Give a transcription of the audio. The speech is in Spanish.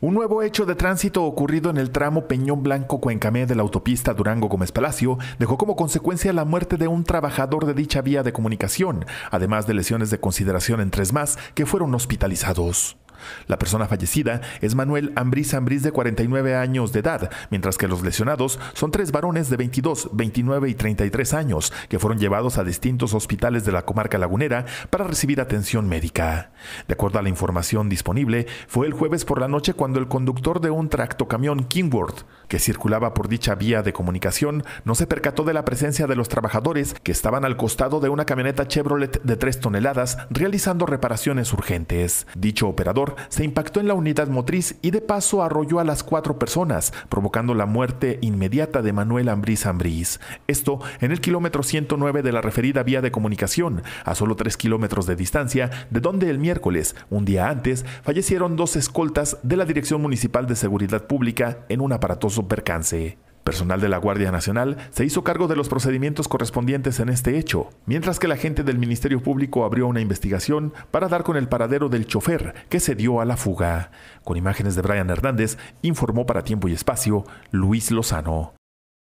Un nuevo hecho de tránsito ocurrido en el tramo Peñón Blanco Cuencamé de la autopista Durango Gómez Palacio dejó como consecuencia la muerte de un trabajador de dicha vía de comunicación, además de lesiones de consideración en tres más que fueron hospitalizados. La persona fallecida es Manuel Ambriz Ambriz de 49 años de edad, mientras que los lesionados son tres varones de 22, 29 y 33 años que fueron llevados a distintos hospitales de la comarca lagunera para recibir atención médica. De acuerdo a la información disponible, fue el jueves por la noche cuando el conductor de un tractocamión Kingworth que circulaba por dicha vía de comunicación no se percató de la presencia de los trabajadores que estaban al costado de una camioneta Chevrolet de 3 toneladas realizando reparaciones urgentes. Dicho operador se impactó en la unidad motriz y de paso arrolló a las cuatro personas, provocando la muerte inmediata de Manuel Ambriz Ambriz. Esto en el kilómetro 109 de la referida vía de comunicación, a solo tres kilómetros de distancia, de donde el miércoles, un día antes, fallecieron dos escoltas de la Dirección Municipal de Seguridad Pública en un aparatoso percance. Personal de la Guardia Nacional se hizo cargo de los procedimientos correspondientes en este hecho, mientras que la gente del Ministerio Público abrió una investigación para dar con el paradero del chofer que se dio a la fuga. Con imágenes de Brian Hernández, informó para Tiempo y Espacio Luis Lozano.